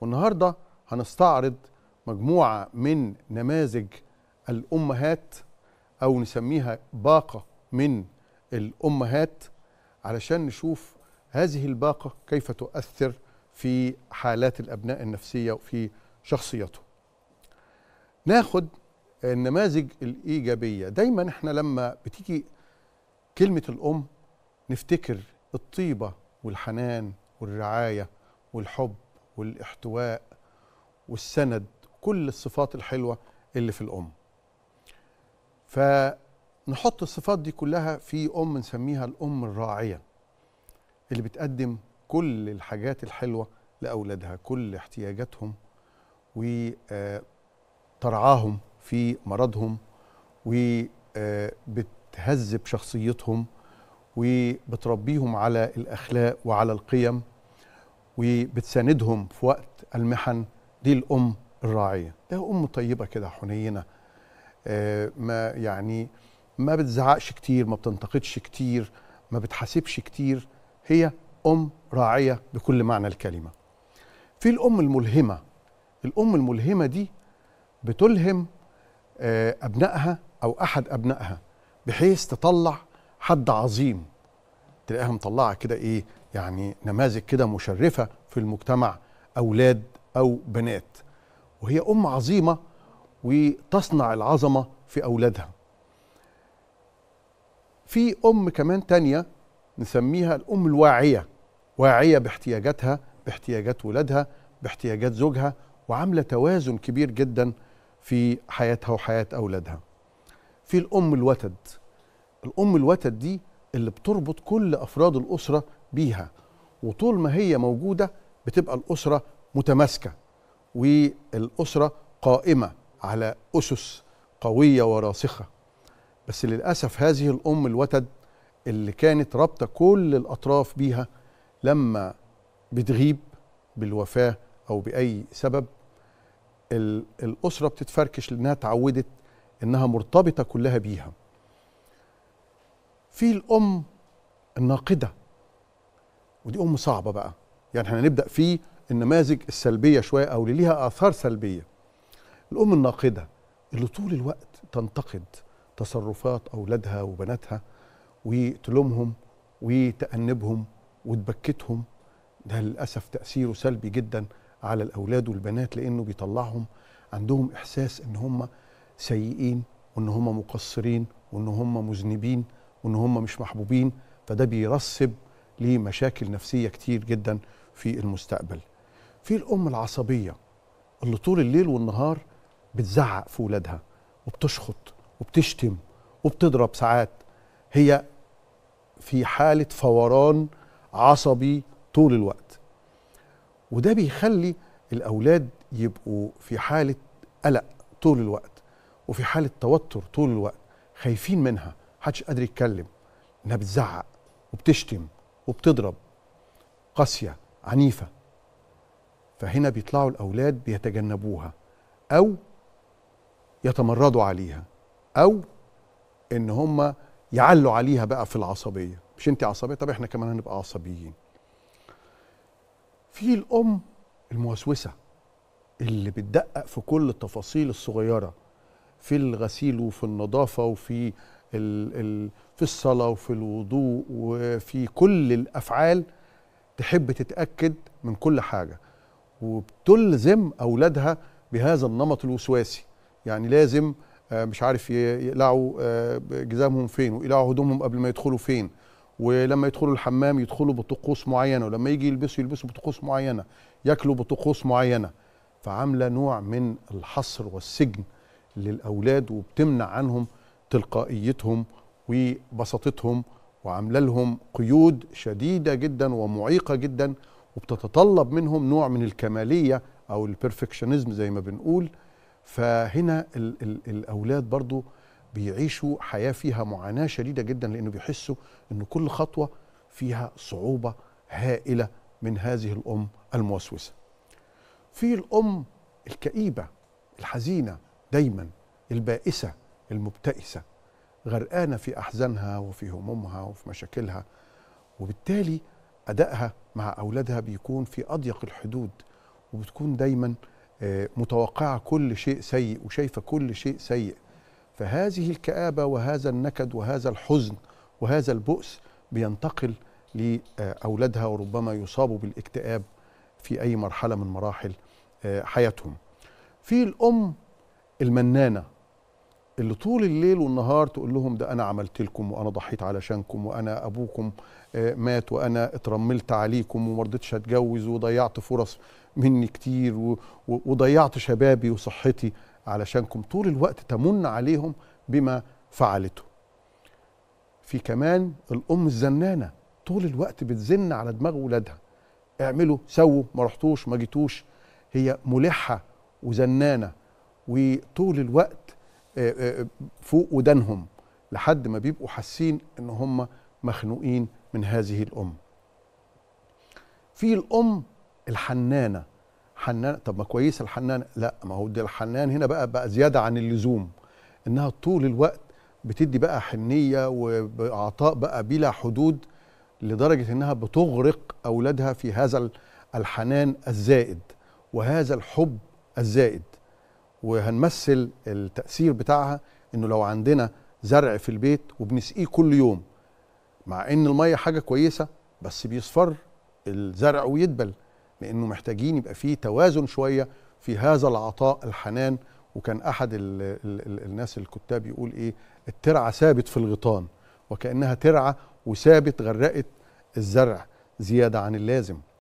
والنهارده هنستعرض مجموعه من نماذج الامهات او نسميها باقه من الامهات علشان نشوف هذه الباقه كيف تؤثر في حالات الابناء النفسيه وفي شخصيته ناخد النماذج الايجابيه دايما احنا لما بتيجي كلمه الام نفتكر الطيبه والحنان والرعايه والحب والاحتواء والسند كل الصفات الحلوه اللي في الام فنحط الصفات دي كلها في ام نسميها الام الراعيه اللي بتقدم كل الحاجات الحلوه لاولادها كل احتياجاتهم وترعاهم في مرضهم وبتهذب شخصيتهم وبتربيهم على الاخلاق وعلى القيم وبتساندهم في وقت المحن دي الام الراعيه ده ام طيبه كده حنينه آه ما يعني ما بتزعقش كتير ما بتنتقدش كتير ما بتحاسبش كتير هي ام راعيه بكل معنى الكلمه في الام الملهمه الام الملهمه دي بتلهم آه ابنائها او احد ابنائها بحيث تطلع حد عظيم تلاقيها مطلعه كده ايه يعني نماذج كده مشرفة في المجتمع أولاد أو بنات وهي أم عظيمة وتصنع العظمة في أولادها في أم كمان تانية نسميها الأم الواعية واعية باحتياجاتها باحتياجات ولادها باحتياجات زوجها وعاملة توازن كبير جدا في حياتها وحياة أولادها في الأم الوتد الأم الوتد دي اللي بتربط كل افراد الاسره بيها وطول ما هي موجوده بتبقى الاسره متماسكه والاسره قائمه على اسس قويه وراسخه بس للاسف هذه الام الوتد اللي كانت رابطه كل الاطراف بيها لما بتغيب بالوفاه او باي سبب الاسره بتتفركش لانها تعودت انها مرتبطه كلها بيها في الام الناقده ودي ام صعبه بقى يعني احنا هنبدا في النماذج السلبيه شويه او اللي ليها اثار سلبيه الام الناقده اللي طول الوقت تنتقد تصرفات اولادها وبناتها وتلومهم وتأنبهم وتبكتهم ده للأسف تأثيره سلبي جدا على الأولاد والبنات لأنه بيطلعهم عندهم إحساس إن هم سيئين وإن هم مقصرين وإن هم مذنبين وان هم مش محبوبين فده بيرسب لمشاكل نفسيه كتير جدا في المستقبل في الام العصبيه اللي طول الليل والنهار بتزعق في ولادها وبتشخط وبتشتم وبتضرب ساعات هي في حاله فوران عصبي طول الوقت وده بيخلي الاولاد يبقوا في حاله قلق طول الوقت وفي حاله توتر طول الوقت خايفين منها محدش قادر يتكلم انها بتزعق وبتشتم وبتضرب قاسيه عنيفه فهنا بيطلعوا الاولاد بيتجنبوها او يتمردوا عليها او ان هم يعلوا عليها بقى في العصبيه مش انت عصبيه طب احنا كمان هنبقى عصبيين في الام الموسوسه اللي بتدقق في كل التفاصيل الصغيره في الغسيل وفي النظافه وفي في الصلاة وفي الوضوء وفي كل الأفعال تحب تتأكد من كل حاجة وبتلزم أولادها بهذا النمط الوسواسي يعني لازم آه، مش عارف يقلعوا آه، جزامهم فين ويقلعوا هدومهم قبل ما يدخلوا فين ولما يدخلوا الحمام يدخلوا بطقوس معينه ولما يجي يلبسوا يلبسوا بطقوس معينه ياكلوا بطقوس معينه فعامله نوع من الحصر والسجن للاولاد وبتمنع عنهم تلقائيتهم وبساطتهم وعامله لهم قيود شديده جدا ومعيقه جدا وبتتطلب منهم نوع من الكماليه او البرفكشنزم زي ما بنقول فهنا الـ الـ الاولاد برضو بيعيشوا حياه فيها معاناه شديده جدا لانه بيحسوا ان كل خطوه فيها صعوبه هائله من هذه الام الموسوسه في الام الكئيبه الحزينه دايما البائسه المبتئسه غرقانه في احزانها وفي همومها وفي مشاكلها وبالتالي ادائها مع اولادها بيكون في اضيق الحدود وبتكون دايما آه، متوقعه كل شيء سيء وشايفه كل شيء سيء فهذه الكآبه وهذا النكد وهذا الحزن وهذا البؤس بينتقل لاولادها وربما يصابوا بالاكتئاب في اي مرحله من مراحل آه، حياتهم في الام المنانه اللي طول الليل والنهار تقول لهم ده انا عملت لكم وانا ضحيت علشانكم وانا ابوكم آه، مات وانا اترملت عليكم وما رضيتش اتجوز وضيعت فرص مني كتير وضيعت شبابي وصحتي علشانكم طول الوقت تمن عليهم بما فعلته في كمان الام الزنانه طول الوقت بتزن على دماغ ولادها اعملوا سووا ما رحتوش ما جيتوش هي ملحه وزنانه وطول الوقت آه، آه، فوق ودانهم لحد ما بيبقوا حاسين ان هم مخنوقين من هذه الام في الام الحنانه حنانه طب ما كويس الحنانه لا ما هو ده الحنان هنا بقى بقى زياده عن اللزوم انها طول الوقت بتدي بقى حنيه وعطاء بقى بلا حدود لدرجه انها بتغرق اولادها في هذا الحنان الزائد وهذا الحب الزائد وهنمثل التاثير بتاعها انه لو عندنا زرع في البيت وبنسقيه كل يوم مع ان الميه حاجه كويسه بس بيصفر الزرع ويدبل لانه محتاجين يبقى فيه توازن شويه في هذا العطاء الحنان وكان احد الـ الـ الـ الناس الكتاب يقول ايه الترعه ثابت في الغيطان وكانها ترعه وثابت غرقت الزرع زياده عن اللازم